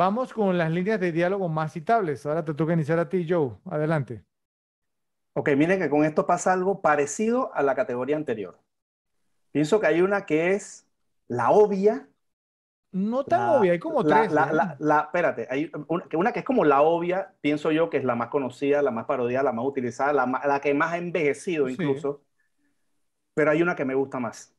Vamos con las líneas de diálogo más citables. Ahora te toca iniciar a ti, Joe. Adelante. Ok, miren que con esto pasa algo parecido a la categoría anterior. Pienso que hay una que es la obvia. No tan obvia, hay como tres. ¿eh? La, espérate, hay una, que es como la obvia, pienso yo que es la más conocida, la más parodiada, la más utilizada, la, que más ha envejecido incluso. Pero hay una que me gusta más.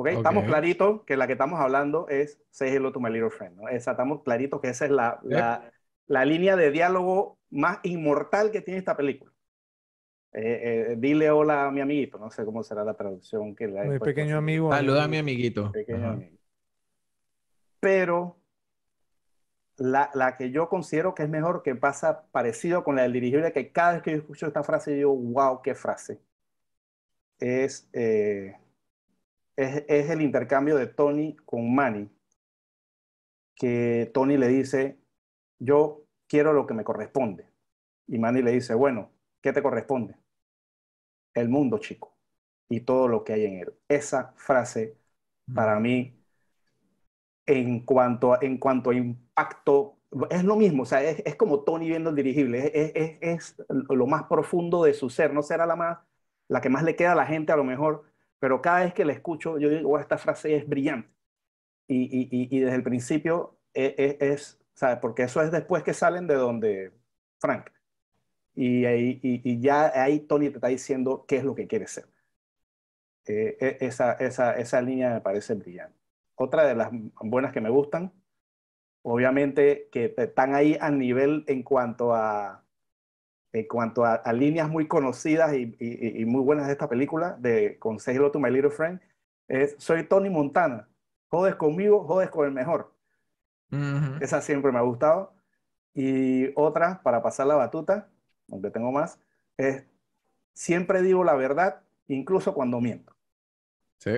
¿Okay? Estamos claritos que la que estamos hablando es Say Hello to My Little Friend. estamos claritos que esa es la, la, la, línea de diálogo más inmortal que tiene esta película. Eh, eh, dile hola a mi amiguito, no sé cómo será la traducción que la Mi pequeño amigo. Saluda a mi amiguito. Pero la, la, que yo considero que es mejor, que pasa parecido con la del dirigible, que cada vez que yo escucho esta frase, yo digo, wow, qué frase. Es eh, es, el intercambio de Tony con Manny, que Tony le dice, yo quiero lo que me corresponde. Y Manny le dice, bueno, ¿qué te corresponde? El mundo, chico, y todo lo que hay en él. Esa frase, mm. para mí, en cuanto a, en cuanto impacto, es lo mismo, o sea, es, como Tony viendo el dirigible, es, es, lo más profundo de su ser, no será la, más, la que más le queda a la gente a lo mejor, pero cada vez que le escucho, yo digo, esta frase es brillante. Y, desde el principio e, e, es, ¿sabes? Porque eso es después que salen de donde Frank. Y, ahí, ya ahí Tony te está diciendo qué es lo que quiere ser. Eh, e, esa, esa línea me parece brillante. Otra de las buenas que me gustan, obviamente que están ahí al nivel en cuanto a en cuanto a, líneas muy conocidas y, muy buenas de esta película, de Consejo to My Little Friend, es Soy Tony Montana. Jodes conmigo, jodes con el mejor. Esa siempre me ha gustado. Y otra, para pasar la batuta, aunque tengo más, es Siempre digo la verdad, incluso cuando miento. Sí.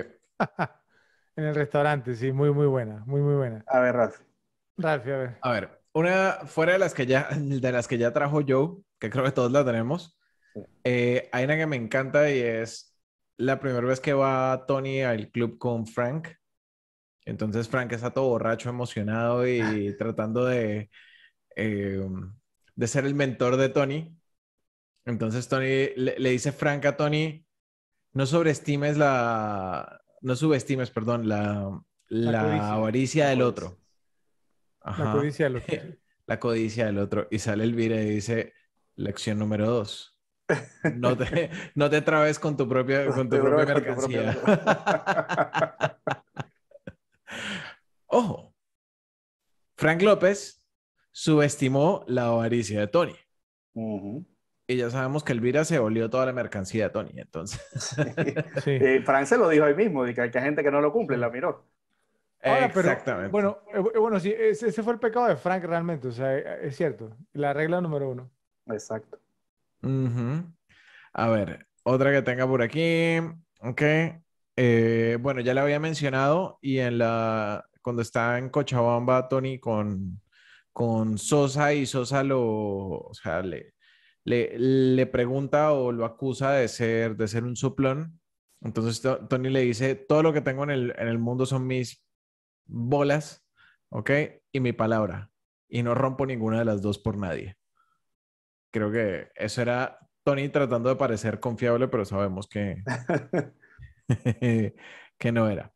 en el restaurante, sí, muy, muy buena, muy, muy buena. A ver, Ralph. Ralph, a ver. A ver, una, fuera de las que ya, de las que ya trajo yo que creo que todos la tenemos, eh, hay una que me encanta y es la primera vez que va Tony al club con Frank. Entonces Frank está todo borracho, emocionado y tratando de, eh, de ser el mentor de Tony. Entonces Tony le, dice Frank a Tony, no sobreestimes la, no subestimes, perdón, la avaricia del otro la codicia del otro. La codicia del otro. Y sale Elvira y dice, lección número dos. No te, no trabes con tu propia, con tu propia mercancía. Ojo, Frank López subestimó la avaricia de Tony. Y ya sabemos que Elvira se volvió toda la mercancía de Tony, entonces. Eh, Frank se lo dijo ahí mismo, de que hay gente que no lo cumple, la miró. Exactamente. bueno, eh, eh, bueno, sí, ese fue el pecado de Frank realmente, o sea, eh, es cierto, la regla número uno. Exacto. A ver, otra que tenga por aquí, ok. bueno, ya la había mencionado y en la, cuando está en Cochabamba, Tony con, con Sosa y Sosa lo, o sea, le, le, pregunta o lo acusa de ser, de ser un suplón. Entonces Tony le dice, todo lo que tengo en el, en el mundo son mis bolas, ¿ok? Y mi palabra. Y no rompo ninguna de las dos por nadie. Creo que eso era Tony tratando de parecer confiable, pero sabemos que, que no era.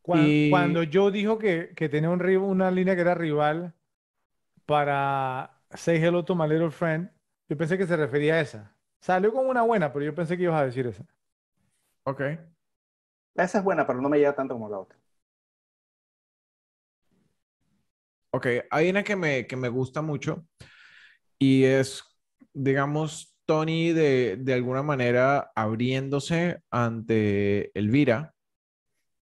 Cuando, yo dijo que, que tenía un, una línea que era rival para Say Hello to My Little Friend, yo pensé que se refería a esa. Salió como una buena, pero yo pensé que ibas a decir esa. Ok. Esa es buena, pero no me llega tanto como la otra. Ok, hay una que me, gusta mucho y es, digamos, Tony de, alguna manera abriéndose ante Elvira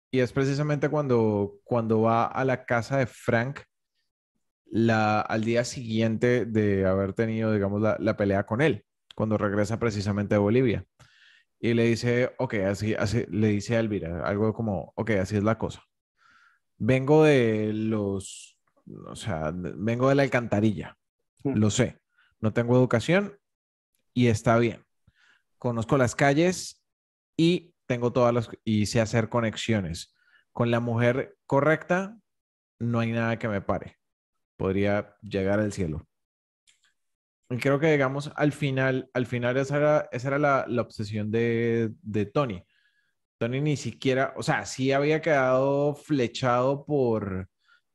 y es precisamente cuando, cuando va a la casa de Frank la, al día siguiente de haber tenido, digamos, la, pelea con él, cuando regresa precisamente de Bolivia. Y le dice, ok, así, así, le dice a Elvira, algo como, ok, así es la cosa. Vengo de los o sea, vengo de la alcantarilla, lo sé, no tengo educación y está bien. Conozco las calles y tengo todas las, y sé hacer conexiones. Con la mujer correcta, no hay nada que me pare. Podría llegar al cielo. Y creo que, llegamos al final, al final esa era, era la, obsesión de, de Tony. Tony ni siquiera, o sea, sí había quedado flechado por,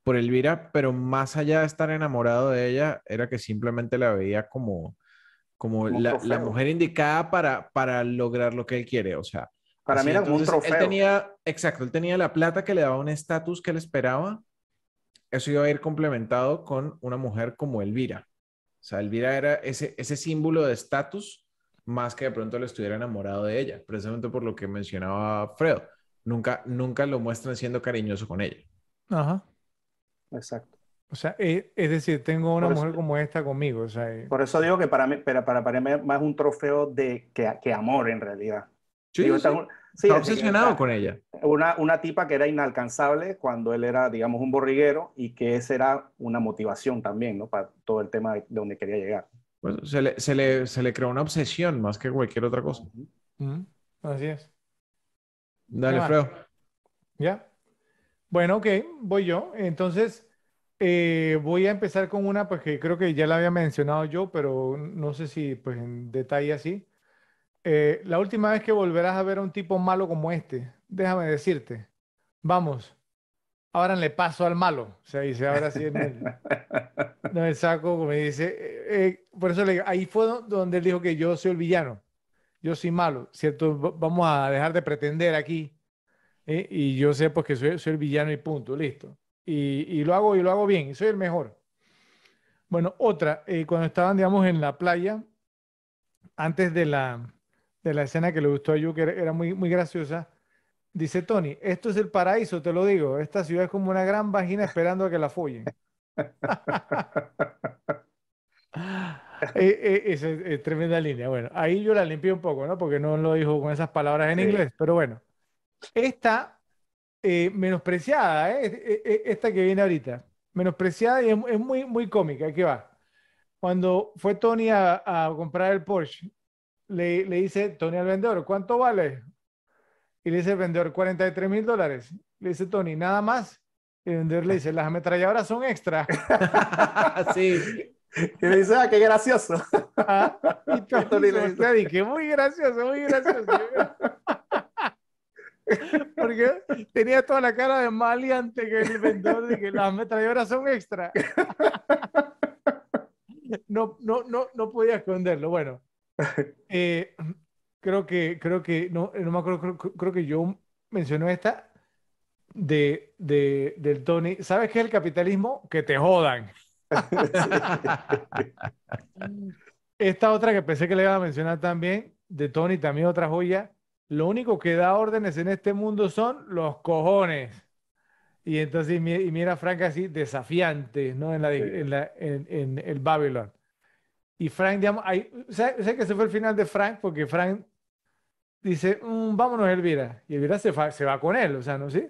por Elvira, pero más allá de estar enamorado de ella, era que simplemente la veía como, como, la, mujer indicada para, para lograr lo que él quiere. O sea, para mí era un trofeo. Él tenía, exacto, él tenía la plata que le daba un estatus que él esperaba. Eso iba a ir complementado con una mujer como Elvira. O sea, Elvira era ese, ese símbolo de estatus más que de pronto le estuviera enamorado de ella, precisamente por lo que mencionaba Fredo. Nunca, nunca lo muestran siendo cariñoso con ella. Ajá. Exacto. O sea, eh, es, decir, tengo una mujer como esta conmigo. O eh. por eso digo que para mí, para, para, es más un trofeo de, que, que amor en realidad. Sí, obsesionado con ella. Una, una tipa que era inalcanzable cuando él era, digamos, un borriguero y que esa era una motivación también, ¿no? Para todo el tema de, donde quería llegar. Pues, se, le, se, creó una obsesión más que cualquier otra cosa. Así es. Dale, Fredo. ¿Ya? Bueno, ok, voy yo. Entonces, eh, voy a empezar con una, pues que creo que ya la había mencionado yo, pero no sé si pues en detalle así. Eh, la última vez que volverás a ver a un tipo malo como este, déjame decirte, vamos, ahora le paso al malo, O se dice ahora sí en el, saco, como dice, eh, por eso le ahí fue donde él dijo que yo soy el villano, yo soy malo, ¿cierto? Vamos a dejar de pretender aquí ¿eh? y yo sé porque pues, soy, soy, el villano y punto, listo. Y, lo hago y lo hago bien, y soy el mejor. Bueno, otra, eh, cuando estaban, digamos, en la playa, antes de la, de la escena que le gustó a Yu, que era muy, muy graciosa, dice Tony, esto es el paraíso, te lo digo, esta ciudad es como una gran vagina esperando a que la follen. Eh, esa es, tremenda línea. Bueno, ahí yo la limpié un poco, ¿no? Porque no lo dijo con esas palabras en inglés, pero bueno. Esta eh, menospreciada, ¿eh? esta que viene ahorita, menospreciada y es, muy, muy cómica, ¿qué va? Cuando fue Tony a, comprar el Porsche, le, dice Tony al vendedor, ¿cuánto vale? Y le dice el vendedor, 43 mil dólares. Le dice Tony, nada más. Y el vendedor le dice, las ametralladoras son extra. sí. Y le dice, ah, qué gracioso. Ah, y Tony, le dice, qué muy gracioso, muy gracioso. Porque tenía toda la cara de antes que el vendedor de que las ametralladoras son extra. No, no, no, no podía esconderlo. Bueno, eh, creo que, creo que, no, no me acuerdo, creo, que yo mencioné esta de, de, del Tony. ¿Sabes qué es el capitalismo? Que te jodan. Esta otra que pensé que le iba a mencionar también, de Tony, también otra joya lo único que da órdenes en este mundo son los cojones. Y entonces, mira a Frank así, desafiante, ¿no? En, el Babylon. Y Frank, digamos, ahí, ¿sabes, que ese fue el final de Frank? Porque Frank dice, mm, vámonos, Elvira. Y Elvira se, se va con él, o sea, ¿no? ¿Sí?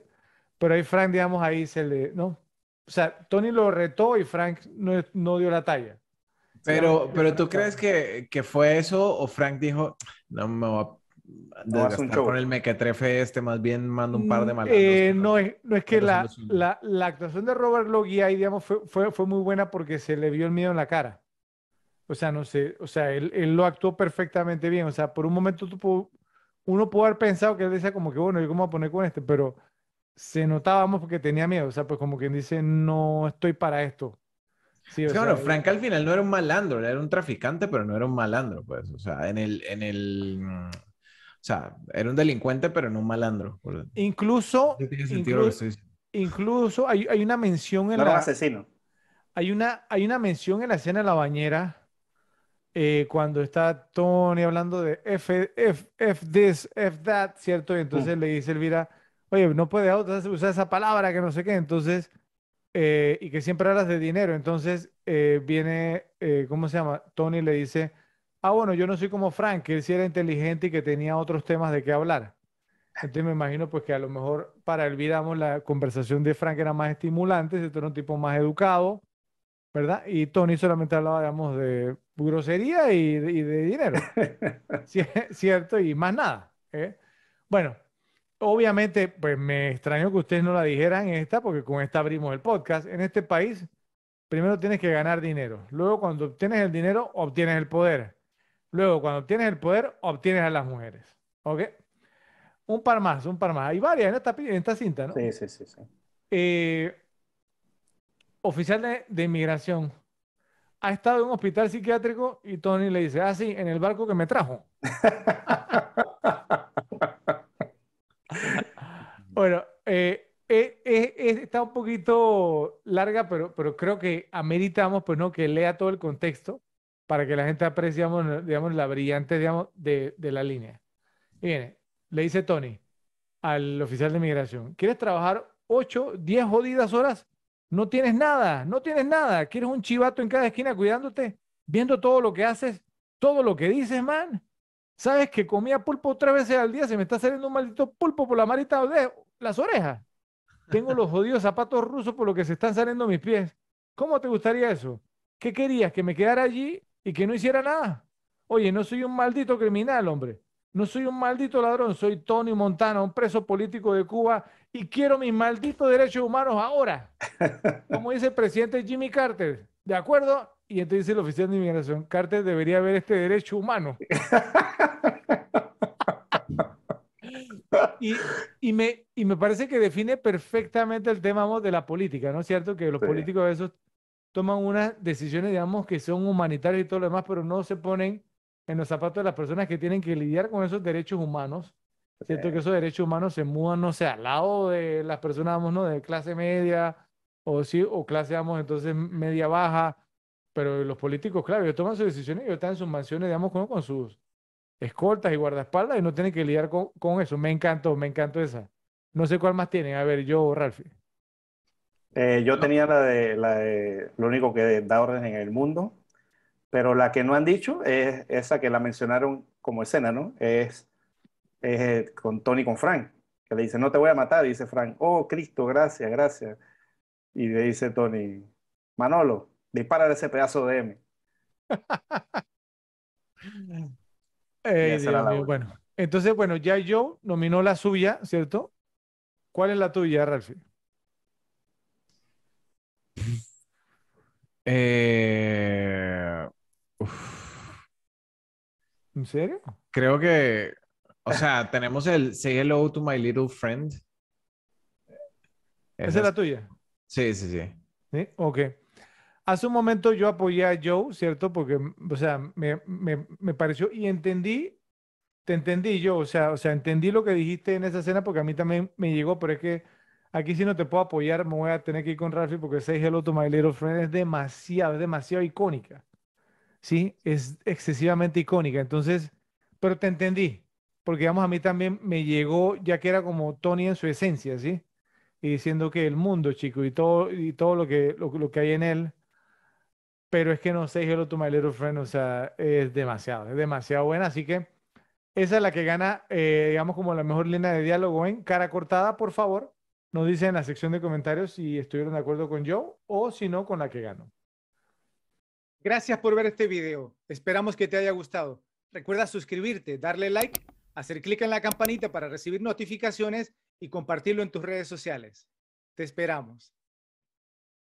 Pero ahí Frank, digamos, ahí se le, ¿no? O sea, Tony lo retó y Frank no, no dio la talla. Pero, pero tú crees que, que, fue eso o Frank dijo, no me voy a no Con el mequetrefe este, más bien mando un par de mm, malandros. Eh, no, es, no es que la, la, la, actuación de Robert Logui ahí, digamos, fue, fue, fue, muy buena porque se le vio el miedo en la cara. O sea, no sé, o sea, él, lo actuó perfectamente bien. O sea, por un momento tú, uno pudo haber pensado que él decía como que, bueno, yo cómo voy a poner con este, pero se notábamos porque tenía miedo. O sea, pues como quien dice, no estoy para esto. Sí, bueno, Frank al final no era un malandro, era un traficante, pero no era un malandro, pues. O sea, en el, en el, o sea, era un delincuente, pero no un malandro. Incluso. Incluso hay, hay, una mención en la. Era asesino. Hay una, hay una mención en la escena de la bañera. Eh, cuando está Tony hablando de F, F, F this, F that, ¿cierto? Y entonces mm. le dice Elvira, oye, no puede usar esa palabra que no sé qué. Entonces, eh, y que siempre hablas de dinero. Entonces eh, viene, ¿cómo se llama? Tony le dice, ah, bueno, yo no soy como Frank, que él sí era inteligente y que tenía otros temas de qué hablar. Entonces me imagino pues que a lo mejor para el la conversación de Frank era más estimulante, este era un tipo más educado, ¿verdad? Y Tony solamente hablaba, digamos, de grosería y, de dinero. ¿Cierto? Y más nada. ¿eh? Bueno, obviamente pues me extraño que ustedes no la dijeran esta, porque con esta abrimos el podcast. En este país, primero tienes que ganar dinero. Luego cuando obtienes el dinero, obtienes el poder Luego, cuando obtienes el poder, obtienes a las mujeres. ¿Ok? Un par más, un par más. Hay varias en esta, cinta, ¿no? Sí, sí, sí. Eh, oficial de, inmigración ha estado en un hospital psiquiátrico y Tony le dice, ah, sí, en el barco que me trajo. bueno, eh, eh, está un poquito larga, pero, pero creo que ameritamos, pues no, que lea todo el contexto para que la gente aprecie, digamos, la brillante digamos, de, de, la línea. Y viene, le dice Tony al oficial de inmigración, ¿quieres trabajar 8, 10 jodidas horas? No tienes nada, no tienes nada. ¿Quieres un chivato en cada esquina cuidándote, viendo todo lo que haces, todo lo que dices, man? ¿Sabes que comía pulpo tres veces al día? Se me está saliendo un maldito pulpo por la marita de las orejas. Tengo los jodidos zapatos rusos por lo que se están saliendo mis pies. ¿Cómo te gustaría eso? ¿Qué querías? ¿Que me quedara allí y que no hiciera nada. Oye, no soy un maldito criminal, hombre. No soy un maldito ladrón, soy Tony Montana, un preso político de Cuba y quiero mis malditos derechos humanos ahora. Como dice el presidente Jimmy Carter, ¿de acuerdo? Y entonces dice el oficial de inmigración, Carter debería ver este derecho humano. Y, me, y me parece que define perfectamente el tema de la política, ¿no es cierto? Que los políticos a veces toman unas decisiones, digamos, que son humanitarias y todo lo demás, pero no se ponen en los zapatos de las personas que tienen que lidiar con esos derechos humanos. Siento que esos derechos humanos se mudan, no sé, al lado de las personas, vamos, ¿no? De clase media o, sí, o clase, vamos, entonces media baja. Pero los políticos, claro, ellos toman sus decisiones, ellos están en sus mansiones, digamos, con, con sus escoltas y guardaespaldas y no tienen que lidiar con, eso. Me encantó, me encantó esa. No sé cuál más tienen. A ver, yo, Ralph. Eh, yo tenía la de, la lo único que da orden en el mundo, pero la que no han dicho es esa que la mencionaron como escena, ¿no? Es, eh, con Tony, con Frank, que le dice, no te voy a matar, y dice Frank, oh, Cristo, gracias, gracias. Y le dice Tony, Manolo, dispara ese pedazo de M. bueno, entonces, bueno, ya yo nominó la suya, ¿cierto? ¿Cuál es la tuya, Ralfi? Eh, ¿En serio? Creo que, o sea, tenemos el Say Hello to My Little Friend. Esa, es la tuya. Sí, sí, sí. Ok. Hace un momento yo apoyé a Joe, ¿cierto? Porque, o sea, me, pareció y entendí, te entendí yo, o sea, o sea, entendí lo que dijiste en esa escena porque a mí también me llegó, pero es que Aquí si no te puedo apoyar, me voy a tener que ir con rafi porque Say Hello to My Little Friend es demasiado, es demasiado icónica. ¿Sí? Es excesivamente icónica. Entonces, pero te entendí. Porque, vamos, a mí también me llegó, ya que era como Tony en su esencia, ¿sí? Y diciendo que el mundo, chico, y todo, y todo lo, que, lo, que hay en él. Pero es que no Say Hello to My Little Friend, o sea, es demasiado, es demasiado buena. Así que esa es la que gana, eh, digamos, como la mejor línea de diálogo en cara cortada, por favor nos dice en la sección de comentarios si estuvieron de acuerdo con yo o si no con la que gano. Gracias por ver este video. Esperamos que te haya gustado. Recuerda suscribirte, darle like, hacer clic en la campanita para recibir notificaciones y compartirlo en tus redes sociales. Te esperamos.